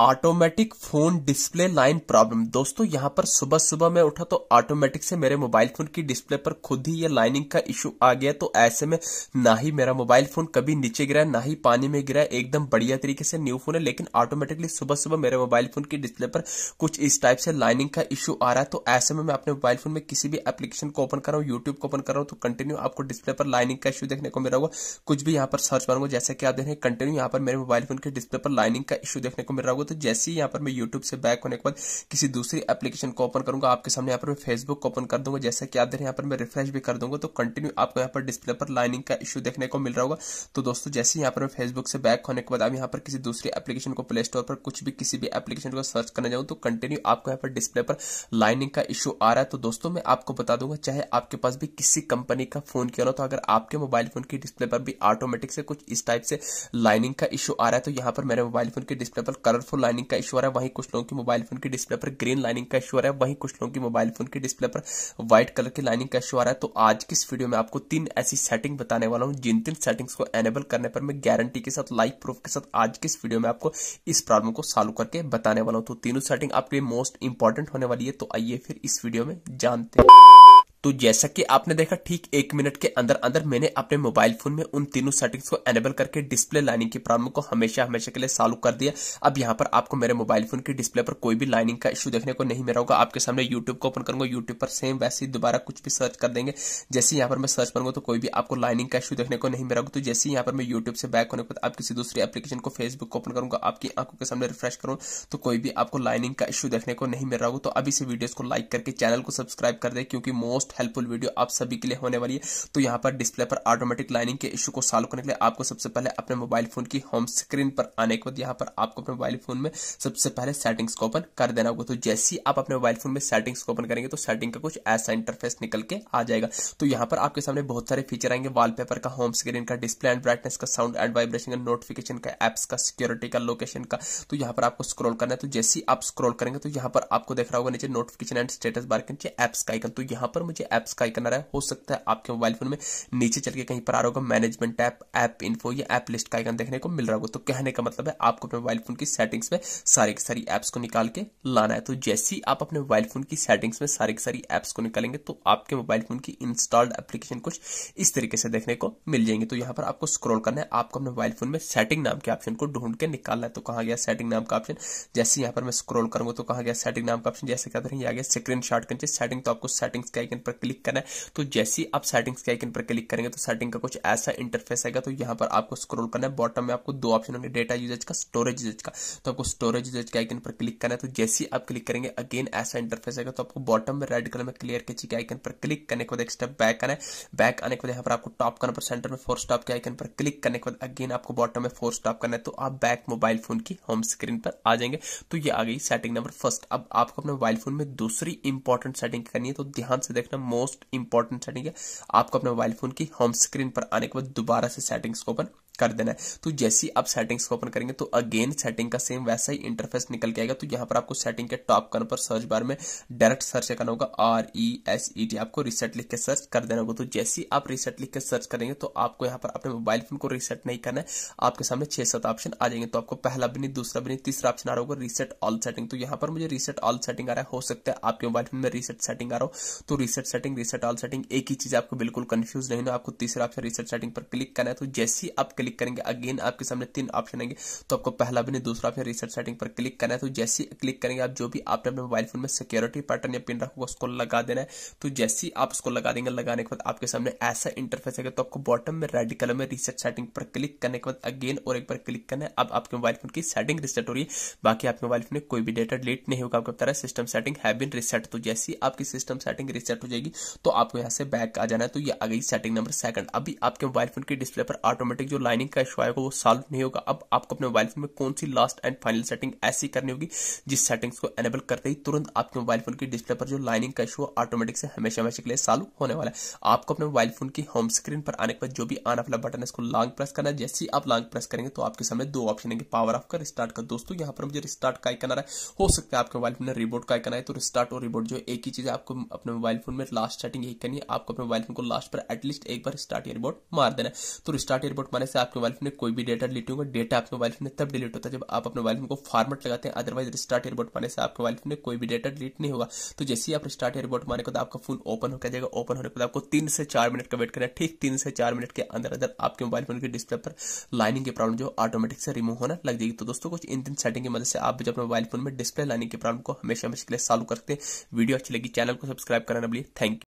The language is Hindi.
automatic phone display line problem दोस्तों यहां पर सुबह सुबह मैं उठा तो ऑटोमेटिक से मेरे मोबाइल फोन की डिस्प्ले पर खुद ही ये लाइनिंग का इश्यू आ गया तो ऐसे में ना ही मेरा मोबाइल फोन कभी नीचे गिरा ना ही पानी में गिरा एकदम बढ़िया तरीके से न्यू फोन है लेकिन ऑटोमेटिकली सुबह सुबह मेरे मोबाइल फोन की डिस्प्ले पर कुछ इस टाइप से लाइनिंग का इशू आ रहा है तो ऐसे में मैं अपने मोबाइल फोन में किसी भी एप्लीकेशन को ओपन कर रहा हूँ यूट्यूब को ओपन कर रहा हूँ तो कंटिन्यू आपको डिस्प्ले पर लाइनिंग का इशू देखने को मिला होगा कुछ भी यहाँ पर सर्च मारूंगा जैसे कि आप देखें कंटिन्यू यहाँ पर मेरे मोबाइल फोन के डिस्प्ले पर लाइनिंग का इशू देखने को मिल रहा होगा तो जैसे ही यहाँ पर मैं यूट्यूब से बैक होने के बाद किसी दूसरी एप्लीकेशन को ओपन करूंगा आपके सामने यहाँ पर मैं फेसबुक ओपन कर दूंगा जैसा कि आप देख यहाँ पर मैं रिफ्रेश भी कर दूंगा तो कंटिन्यू आपको यहाँ पर डिस्प्ले पर लाइनिंग का इशू देखने को मिल रहा होगा तो दोस्तों जैसे ही यहाँ पर मैं फेसबुक से बैक होने के बाद आप यहाँ पर किसी दूसरी एप्लीकेशन को प्ले स्टोर पर कुछ भी किसी भी एप्लीकेशन को सर्च करने जाऊँ तो कंटिन्यू आपको यहाँ पर डिस्प्ले पर लाइनिंग का इशू आ रहा है तो दोस्तों मैं आपको बता दूंगा चाहे आपके पास भी किसी कंपनी का फोन क्यों ना तो अगर आपके मोबाइल फोन की डिस्प्ले पर भी ऑटोमेटिक से कुछ इस टाइप से लाइनिंग का इशू आ रहा है तो यहाँ पर मेरे मोबाइल फोन की डिस्प्ले पर कलरफुल कलरफुल लाइनिंग का इश्योर है वहीं कुछ लोगों की मोबाइल फोन की डिस्प्ले पर ग्रीन लाइनिंग का इश्योर है वहीं कुछ लोगों की मोबाइल फोन की डिस्प्ले पर व्हाइट कलर की लाइनिंग का इश्योर है तो आज की इस वीडियो में आपको तीन ऐसी सेटिंग बताने वाला हूँ जिन तीन सेटिंग्स को एनेबल करने पर मैं गारंटी के साथ लाइव प्रूफ के साथ आज की इस वीडियो में आपको इस प्रॉब्लम को सॉल्व करके बताने वाला हूँ तो तीनों सेटिंग आपके लिए मोस्ट इंपॉर्टेंट होने वाली है तो आइए फिर इस वीडियो में जानते हैं तो जैसा कि आपने देखा ठीक एक मिनट के अंदर अंदर मैंने अपने मोबाइल फोन में उन तीनों सेटिंग्स को एनेबल करके डिस्प्ले लाइनिंग की प्रॉब्लम को हमेशा हमेशा के लिए सॉल्व कर दिया अब यहाँ पर आपको मेरे मोबाइल फोन के डिस्प्ले पर कोई भी लाइनिंग का इशू देखने को नहीं मिला होगा आपके सामने यूट्यूब को ओपन करूंगा यूट्यूब पर सेम वैसे ही दोबारा कुछ भी सर्च कर देंगे जैसे यहाँ पर मैं सर्च करूंगा तो कोई भी आपको लाइनिंग का इशू देखने को नहीं मिला होगा तो जैसे यहाँ पर मैं यूट्यूब से बैक होने के बाद आप किसी दूसरी एप्लीकेशन को फेसबुक को ओपन करूंगा आपकी आंखों के सामने रिफ्रेश करूँ तो कोई भी आपको लाइनिंग का इशू देखने को नहीं मिल रहा होगा तो अभी से वीडियो को तो लाइक तो करके चैनल को सब्सक्राइब कर दे क्योंकि मोस्ट हेल्पफुल वीडियो आप सभी के लिए होने वाली है तो यहाँ पर डिस्प्ले पर ऑटोमेटिक लाइनिंग के इशू को सॉल्व करने के लिए आपको सबसे पहले अपने मोबाइल फोन की होम स्क्रीन पर आने के बाद यहाँ पर आपको अपने मोबाइल फोन में सबसे पहले सेटिंग्स को ओपन कर देना होगा तो जैसे ही आप अपने मोबाइल फोन में सेटिंग्स को ओपन करेंगे तो सेटिंग का कुछ ऐसा इंटरफेस निकल के आ जाएगा तो यहाँ पर आपके सामने बहुत सारे फीचर आएंगे वॉलपेपर का होम स्क्रीन का डिस्प्ले एंड ब्राइटनेस का साउंड एंड वाइब्रेशन का नोटिफिकेशन का एप्स का सिक्योरिटी का लोकेशन का तो यहाँ पर आपको स्क्रोल करना है तो जैसे ही आप स्क्रोल करेंगे तो यहाँ पर आपको देख रहा होगा नीचे नोटिफिकेशन एंड स्टेटस बार के नीचे एप्स का आइकन तो यहाँ पर मुझे मुझे एप्स का आइकन आ रहा है हो सकता है आपके मोबाइल फोन में नीचे चल के कहीं पर आ रहा होगा मैनेजमेंट ऐप ऐप इन्फो या एप लिस्ट का आइकन देखने को मिल रहा होगा तो कहने का मतलब है आपको अपने मोबाइल फोन की सेटिंग्स में सारी की सारी एप्स को निकाल के लाना है तो जैसे ही आप अपने मोबाइल फोन की सेटिंग्स में सारी की सारी एप्स को निकालेंगे तो आपके मोबाइल फोन की इंस्टॉल्ड एप्लीकेशन कुछ इस तरीके से देखने को मिल जाएंगे तो यहाँ पर आपको स्क्रॉल करना है आपको अपने मोबाइल फोन में सेटिंग नाम के ऑप्शन को ढूंढ के निकालना है तो कहा गया सेटिंग नाम का ऑप्शन जैसे यहाँ पर मैं स्क्रॉल करूंगा तो कहा गया सेटिंग नाम का ऑप्शन जैसे क्या आ गया स्क्रीन शॉट सेटिंग तो आपको सेटिंग्स का आइकन पर क्लिक करना है तो जैसे आप सेटिंग्स के आइकन पर क्लिक करेंगे तो सेटिंग का कुछ ऐसा इंटरफेस आएगा तो यहां पर आपको स्क्रोल करना है बॉटम में आपको दो ऑप्शन होंगे डेटा यूजेज का स्टोरेज यूजेज का तो आपको स्टोरेज यूजेज के आइकन पर क्लिक करना है तो जैसे आप क्लिक करेंगे अगेन ऐसा इंटरफेस आएगा तो आपको बॉटम में रेड कलर में क्लियर के चीज के आइकन पर क्लिक करने के बाद एक स्टेप बैक आना है बैक आने के बाद यहाँ पर आपको टॉप करना पर सेंटर में फोर स्टॉप के आइकन पर क्लिक करने के बाद अगेन आपको बॉटम में फोर स्टॉप करना है तो आप बैक मोबाइल फोन की होम स्क्रीन पर आ जाएंगे तो ये आ गई सेटिंग नंबर फर्स्ट अब आपको अपने मोबाइल फोन में दूसरी इंपॉर्टेंट सेटिंग करनी है तो ध्यान से देखना अपना मोस्ट इंपॉर्टेंट सेटिंग है आपको अपने मोबाइल फोन की होम स्क्रीन पर आने के बाद दोबारा से सेटिंग्स को ओपन कर देना है तो जैसे ही आप सेटिंग्स को ओपन करेंगे तो अगेन सेटिंग का सेम वैसा ही इंटरफेस निकल के आएगा तो यहाँ पर आपको सेटिंग के टॉप कर्न पर सर्च बार में डायरेक्ट सर्च करना होगा R E S E T आपको रिसेट लिख के सर्च कर देना होगा तो जैसे ही आप रिसेट लिख के सर्च करेंगे तो आपको यहाँ पर अपने मोबाइल फोन को रिसेट नहीं करना है आपके सामने छह सात ऑप्शन आ जाएंगे तो आपको पहला भी नहीं दूसरा भी नहीं तीसरा ऑप्शन आ रहा होगा रिसेट ऑल सेटिंग तो यहाँ पर मुझे रिसेट ऑल सेटिंग आ रहा है हो सकता है आपके मोबाइल फोन में रिसेट सेटिंग आ रहा हो तो reset setting reset all setting एक ही चीज आपको बिल्कुल कंफ्यूज नहीं हो आपको तीसरा ऑप्शन रिसेट सेटिंग पर क्लिक करना है तो जैसे ही आप क्लिक क्लिक करेंगे अगेन आपके सामने तीन ऑप्शन आएंगे तो आपको पहला भी नहीं दूसरा ऑप्शन रिसेट सेटिंग पर क्लिक करना है तो जैसे क्लिक करेंगे आप जो भी आपने अपने मोबाइल फोन में सिक्योरिटी पैटर्न या पिन रखोगे उसको लगा देना है तो जैसे ही आप उसको लगा देंगे लगाने के बाद आपके सामने ऐसा इंटरफेस आएगा तो आपको बॉटम में रेड कलर में रिसेट सेटिंग पर क्लिक करने के बाद अगेन और एक बार क्लिक करना है अब आपके मोबाइल फोन की सेटिंग रिसेट हो रही है बाकी आपके मोबाइल फोन में कोई भी डेटा डिलीट नहीं होगा आपको बता रहा है सिस्टम सेटिंग है बिन रिसेट तो जैसी आपकी सिस्टम सेटिंग रिसेट हो जाएगी तो आपको यहाँ से बैक आ जाना है तो ये आ गई सेटिंग नंबर सेकंड अभी आपके मोबाइल फोन की डिस्प्ले पर ऑटोमेटिक जो लाइन माइनिंग का इशू आएगा वो सॉल्व नहीं होगा अब आपको अपने मोबाइल फोन में कौन सी लास्ट एंड फाइनल सेटिंग ऐसी करनी होगी जिस सेटिंग्स को एनेबल करते ही तुरंत आपके मोबाइल फोन की डिस्प्ले पर जो लाइनिंग का इशू ऑटोमेटिक से हमेशा हमेशा के लिए सॉल्व होने वाला है आपको अपने मोबाइल फोन की होम स्क्रीन पर आने के बाद जो भी आने वाला बटन है इसको लॉन्ग प्रेस करना है जैसे ही आप लॉन्ग प्रेस करेंगे तो आपके सामने दो ऑप्शन है पावर ऑफ का रिस्टार्ट का दोस्तों यहाँ पर मुझे रिस्टार्ट का आइकन आ रहा है हो सकता है आपके मोबाइल फोन में रिबोट का आइकन आए तो रिस्टार्ट और रिबोट जो एक ही चीज आपको अपने मोबाइल फोन में लास्ट सेटिंग यही करनी है आपको अपने मोबाइल फोन को लास्ट पर एटलीस्ट एक बार स्टार्ट एयरबोर्ड मार देना है तो रिस्टार्ट एयरबोर्ड मारने से आपके मोबाइल में कोई भी डेटा डिलीट होगा डेटा आपके मोबाइल में तब डिलीट होता है जब आप अपने मोबाइल को फॉर्मेट लगाते हैं अदरवाइज रिस्टार्ट एयरबोट मारने से आपके मोबाइल में कोई भी डेटा डिलीट नहीं होगा तो जैसे ही आप स्टार्ट एयरबोट माने के आपका फोन ओपन होकर जाएगा ओपन होने के बाद आपको तीन से चार मिनट का वेट करना है ठीक तीन से चार मिनट के अंदर अंदर आपके मोबाइल फोन के डिस्प्ले पर लाइनिंग की प्रॉब्लम जो ऑटोमेटिक से रिमूव होना लग जाएगी तो दोस्तों कुछ इन तीन सेटिंग की मदद से आप भी अपने मोबाइल फोन में डिस्प्ले लाइनिंग की प्रॉब्लम को हमेशा हमेशा के लिए सॉल्व करते हैं वीडियो अच्छी लगी चैनल को सब्सक्राइब करना बोलिए थैंक यू